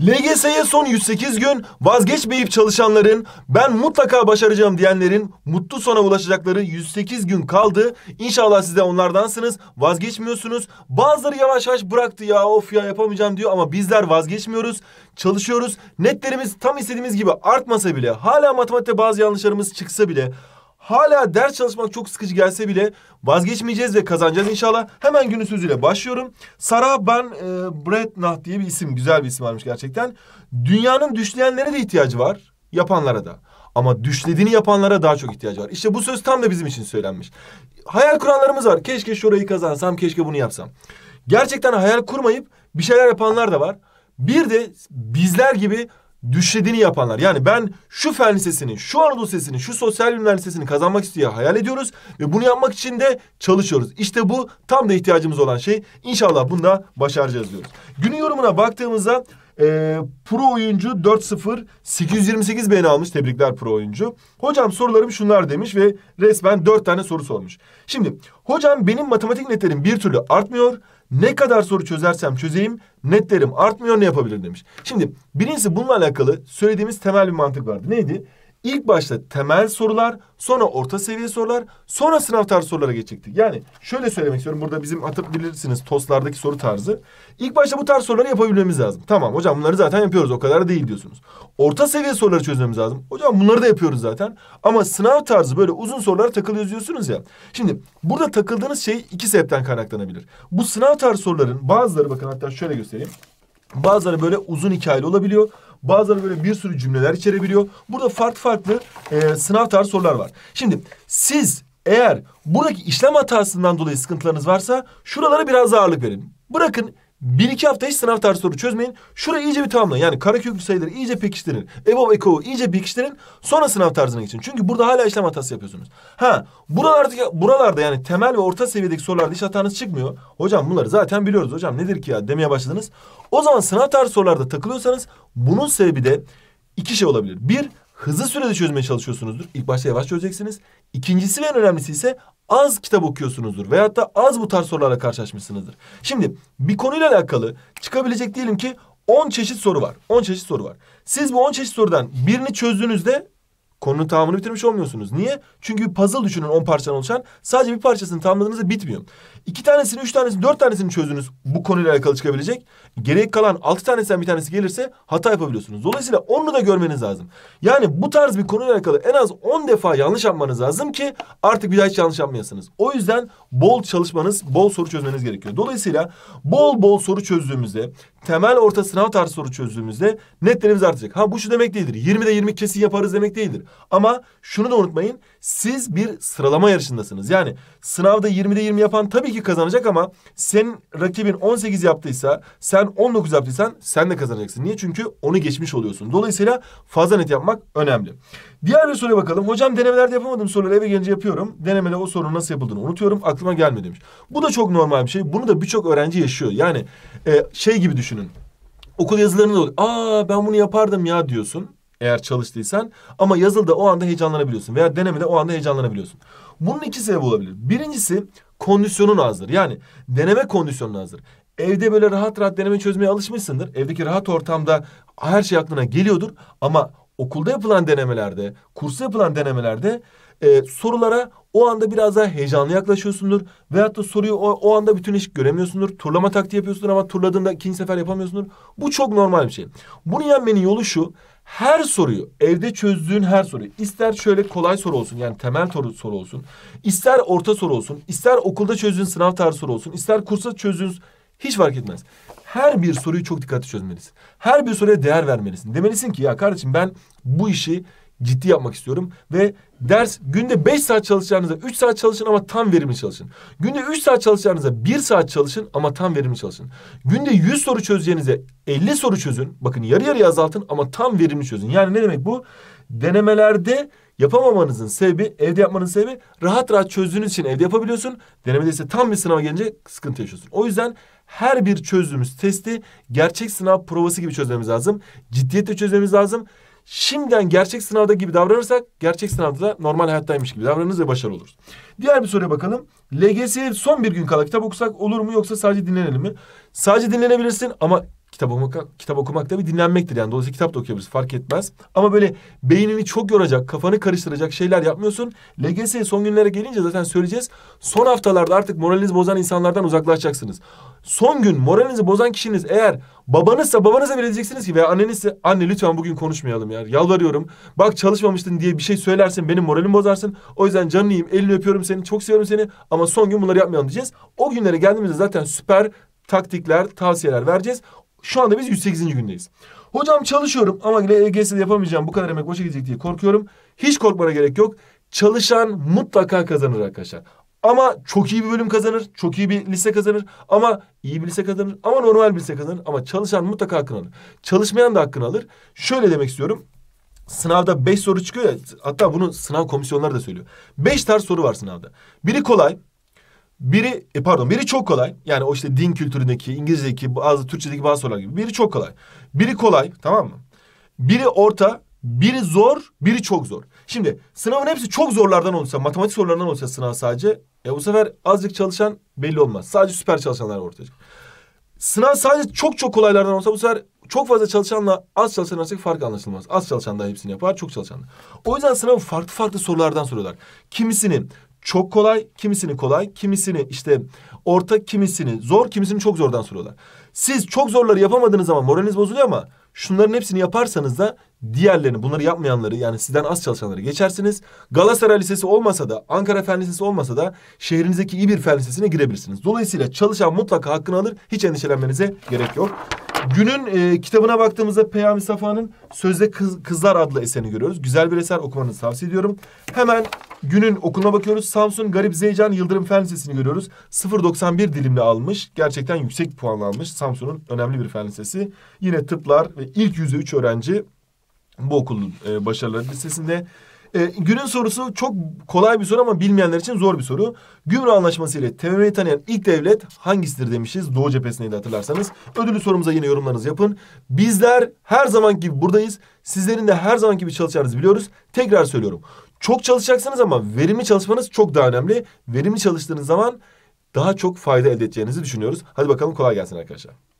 LGS'ye son 108 gün vazgeçmeyip çalışanların, ben mutlaka başaracağım diyenlerin mutlu sona ulaşacakları 108 gün kaldı. İnşallah siz de onlardansınız. Vazgeçmiyorsunuz. Bazıları yavaş yavaş bıraktı ya of ya yapamayacağım diyor ama bizler vazgeçmiyoruz. Çalışıyoruz. Netlerimiz tam istediğimiz gibi artmasa bile, hala matematikte bazı yanlışlarımız çıksa bile, Hala ders çalışmak çok sıkıcı gelse bile vazgeçmeyeceğiz ve kazanacağız inşallah. Hemen günün sözüyle başlıyorum. Sarah Ben e, Bretnah diye bir isim. Güzel bir isim varmış gerçekten. Dünyanın düşleyenlere de ihtiyacı var. Yapanlara da. Ama düşlediğini yapanlara daha çok ihtiyacı var. İşte bu söz tam da bizim için söylenmiş. Hayal kuranlarımız var. Keşke şurayı kazansam, keşke bunu yapsam. Gerçekten hayal kurmayıp bir şeyler yapanlar da var. Bir de bizler gibi düşlediğini yapanlar. Yani ben şu fen lisesini, şu Anadolu lisesini, şu sosyal bilimler lisesini kazanmak istiyor hayal ediyoruz. Ve bunu yapmak için de çalışıyoruz. İşte bu tam da ihtiyacımız olan şey. İnşallah bunu da başaracağız diyoruz. Günün yorumuna baktığımızda e, pro oyuncu 4-0 828 beğeni almış. Tebrikler pro oyuncu. Hocam sorularım şunlar demiş ve resmen dört tane soru sormuş. Şimdi hocam benim matematik netlerim bir türlü artmıyor. Ne kadar soru çözersem çözeyim netlerim artmıyor ne yapabilirim demiş. Şimdi birincisi bununla alakalı söylediğimiz temel bir mantık vardı. Neydi? İlk başta temel sorular, sonra orta seviye sorular, sonra sınav tarzı sorulara geçecektik. Yani şöyle söylemek istiyorum. Burada bizim atıp bilirsiniz TOS'lardaki soru tarzı. İlk başta bu tarz soruları yapabilmemiz lazım. Tamam hocam bunları zaten yapıyoruz. O kadar değil diyorsunuz. Orta seviye soruları çözmemiz lazım. Hocam bunları da yapıyoruz zaten. Ama sınav tarzı böyle uzun sorulara takılıyoruz diyorsunuz ya. Şimdi burada takıldığınız şey iki sebepten kaynaklanabilir. Bu sınav tarzı soruların bazıları bakın hatta şöyle göstereyim. Bazıları böyle uzun hikayeli olabiliyor. Bazıları böyle bir sürü cümleler içerebiliyor. Burada farklı farklı e, sınav tarzı sorular var. Şimdi siz eğer buradaki işlem hatasından dolayı sıkıntılarınız varsa şuralara biraz ağırlık verin. Bırakın bir iki hafta hiç sınav tarzı soru çözmeyin. Şurayı iyice bir tamamlayın. Yani karaköklü sayıları iyice pekiştirin. EBOB, EKO'yu iyice pekiştirin. Sonra sınav tarzına geçin. Çünkü burada hala işlem hatası yapıyorsunuz. Ha buralarda, buralarda yani temel ve orta seviyedeki sorularda hiç hatanız çıkmıyor. Hocam bunları zaten biliyoruz hocam nedir ki ya demeye başladınız. O zaman sınav tarzı sorularda takılıyorsanız bunun sebebi de iki şey olabilir. Bir hızlı sürede çözmeye çalışıyorsunuzdur. İlk başta yavaş çözeceksiniz. İkincisi ve en önemlisi ise az kitap okuyorsunuzdur veyahut da az bu tarz sorularla karşılaşmışsınızdır. Şimdi bir konuyla alakalı çıkabilecek diyelim ki 10 çeşit soru var. 10 çeşit soru var. Siz bu 10 çeşit sorudan birini çözdüğünüzde konunun tamamını bitirmiş olmuyorsunuz. Niye? Çünkü bir puzzle düşünün on parçadan oluşan. Sadece bir parçasını tamamladığınızda bitmiyor. İki tanesini, üç tanesini, dört tanesini çözdünüz bu konuyla alakalı çıkabilecek. Gerek kalan altı tanesinden bir tanesi gelirse hata yapabiliyorsunuz. Dolayısıyla onu da görmeniz lazım. Yani bu tarz bir konuyla alakalı en az on defa yanlış yapmanız lazım ki artık bir daha hiç yanlış yapmayasınız. O yüzden bol çalışmanız, bol soru çözmeniz gerekiyor. Dolayısıyla bol bol soru çözdüğümüzde, temel orta sınav tarzı soru çözdüğümüzde netlerimiz artacak. Ha bu şu demek değildir. 20'de 20 kesin yaparız demek değildir. Ama şunu da unutmayın. Siz bir sıralama yarışındasınız. Yani sınavda 20'de 20 yapan tabii ki kazanacak ama senin rakibin 18 yaptıysa, sen 19 yaptıysan sen de kazanacaksın. Niye? Çünkü onu geçmiş oluyorsun. Dolayısıyla fazla net yapmak önemli. Diğer bir soruya bakalım. Hocam denemelerde yapamadığım soruları eve gelince yapıyorum. Denemede o sorunun nasıl yapıldığını unutuyorum. Aklıma gelmedi demiş. Bu da çok normal bir şey. Bunu da birçok öğrenci yaşıyor. Yani e, şey gibi düşünün. Okul yazılarında oluyor. Aa ben bunu yapardım ya diyorsun. Eğer çalıştıysan ama yazılıda o anda heyecanlanabiliyorsun veya denemede o anda heyecanlanabiliyorsun. Bunun iki sebebi olabilir. Birincisi kondisyonun azdır. Yani deneme kondisyonun azdır. Evde böyle rahat rahat deneme çözmeye alışmışsındır. Evdeki rahat ortamda her şey aklına geliyordur ama okulda yapılan denemelerde, kursa yapılan denemelerde e, sorulara o anda biraz daha heyecanlı yaklaşıyorsundur. Veyahut da soruyu o, o anda bütün bütünleşik göremiyorsundur. Turlama taktiği yapıyorsundur ama turladığında ikinci sefer yapamıyorsundur. Bu çok normal bir şey. Bunu yenmenin yolu şu her soruyu evde çözdüğün her soruyu ister şöyle kolay soru olsun yani temel soru, soru olsun ister orta soru olsun ister okulda çözdüğün sınav tarzı soru olsun ister kursa çözdüğün hiç fark etmez. Her bir soruyu çok dikkatli çözmelisin. Her bir soruya değer vermelisin. Demelisin ki ya kardeşim ben bu işi ciddi yapmak istiyorum. Ve ders günde beş saat çalışacağınıza üç saat çalışın ama tam verimli çalışın. Günde üç saat çalışacağınıza bir saat çalışın ama tam verimli çalışın. Günde yüz soru çözeceğinize elli soru çözün. Bakın yarı yarıya azaltın ama tam verimli çözün. Yani ne demek bu? Denemelerde yapamamanızın sebebi, evde yapmanın sebebi rahat rahat çözdüğünüz için evde yapabiliyorsun. Denemede ise tam bir sınava gelince sıkıntı yaşıyorsun. O yüzden her bir çözdüğümüz testi gerçek sınav provası gibi çözmemiz lazım. Ciddiyetle çözmemiz lazım şimdiden gerçek sınavda gibi davranırsak gerçek sınavda da normal hayattaymış gibi davranırız ve başarılı oluruz. Diğer bir soruya bakalım. LGS'ye son bir gün kala kitap okusak olur mu yoksa sadece dinlenelim mi? Sadece dinlenebilirsin ama Kitap okumak, kitap okumak da bir dinlenmektir yani. Dolayısıyla kitap da okuyabiliriz fark etmez. Ama böyle beynini çok yoracak, kafanı karıştıracak şeyler yapmıyorsun. LGS son günlere gelince zaten söyleyeceğiz. Son haftalarda artık moralinizi bozan insanlardan uzaklaşacaksınız. Son gün moralinizi bozan kişiniz eğer babanızsa babanıza bile diyeceksiniz ki veya annenizse anne lütfen bugün konuşmayalım yani yalvarıyorum. Bak çalışmamıştın diye bir şey söylersin benim moralimi bozarsın. O yüzden canını yiyeyim elini öpüyorum seni çok seviyorum seni ama son gün bunları yapmayalım diyeceğiz. O günlere geldiğimizde zaten süper taktikler, tavsiyeler vereceğiz. Şu anda biz 108. gündeyiz. Hocam çalışıyorum ama LGS'de yapamayacağım bu kadar emek boşa gidecek diye korkuyorum. Hiç korkmana gerek yok. Çalışan mutlaka kazanır arkadaşlar. Ama çok iyi bir bölüm kazanır, çok iyi bir lise kazanır ama iyi bir lise kazanır ama normal bir lise kazanır ama çalışan mutlaka hakkını alır. Çalışmayan da hakkını alır. Şöyle demek istiyorum. Sınavda beş soru çıkıyor ya hatta bunu sınav komisyonları da söylüyor. Beş tarz soru var sınavda. Biri kolay, biri e pardon biri çok kolay. Yani o işte din kültüründeki, İngilizce'deki, bazı Türkçedeki bazı sorular gibi. Biri çok kolay. Biri kolay tamam mı? Biri orta, biri zor, biri çok zor. Şimdi sınavın hepsi çok zorlardan olursa matematik sorularından olsa sınav sadece. E bu sefer azıcık çalışan belli olmaz. Sadece süper çalışanlar ortaya çıkıyor. Sınav sadece çok çok kolaylardan olsa bu sefer çok fazla çalışanla az çalışan arasındaki fark anlaşılmaz. Az çalışan da hepsini yapar, çok çalışan da. O yüzden sınavı farklı farklı sorulardan soruyorlar. Kimisini çok kolay, kimisini kolay, kimisini işte orta, kimisini zor, kimisini çok zordan soruyorlar. Siz çok zorları yapamadığınız zaman moraliniz bozuluyor ama şunların hepsini yaparsanız da diğerlerini, bunları yapmayanları yani sizden az çalışanları geçersiniz. Galatasaray Lisesi olmasa da, Ankara Fen Lisesi olmasa da şehrinizdeki iyi bir fen lisesine girebilirsiniz. Dolayısıyla çalışan mutlaka hakkını alır, hiç endişelenmenize gerek yok. Günün e, kitabına baktığımızda Peyami Safa'nın Sözde Kız, Kızlar adlı eserini görüyoruz. Güzel bir eser okumanızı tavsiye ediyorum. Hemen günün okuluna bakıyoruz. Samsun Garip Zeycan Yıldırım Fen Lisesi'ni görüyoruz. 0.91 dilimle almış. Gerçekten yüksek puanla almış. Samsun'un önemli bir fen lisesi. Yine tıplar ve ilk yüzde üç öğrenci bu okulun e, başarıları listesinde. E, günün sorusu çok kolay bir soru ama bilmeyenler için zor bir soru. Gümrük Anlaşması ile TMM'yi tanıyan ilk devlet hangisidir demişiz. Doğu cephesindeydi hatırlarsanız. Ödülü sorumuza yine yorumlarınızı yapın. Bizler her zaman gibi buradayız. Sizlerin de her zamanki gibi çalışacağınızı biliyoruz. Tekrar söylüyorum. Çok çalışacaksınız ama verimli çalışmanız çok daha önemli. Verimli çalıştığınız zaman daha çok fayda elde edeceğinizi düşünüyoruz. Hadi bakalım kolay gelsin arkadaşlar.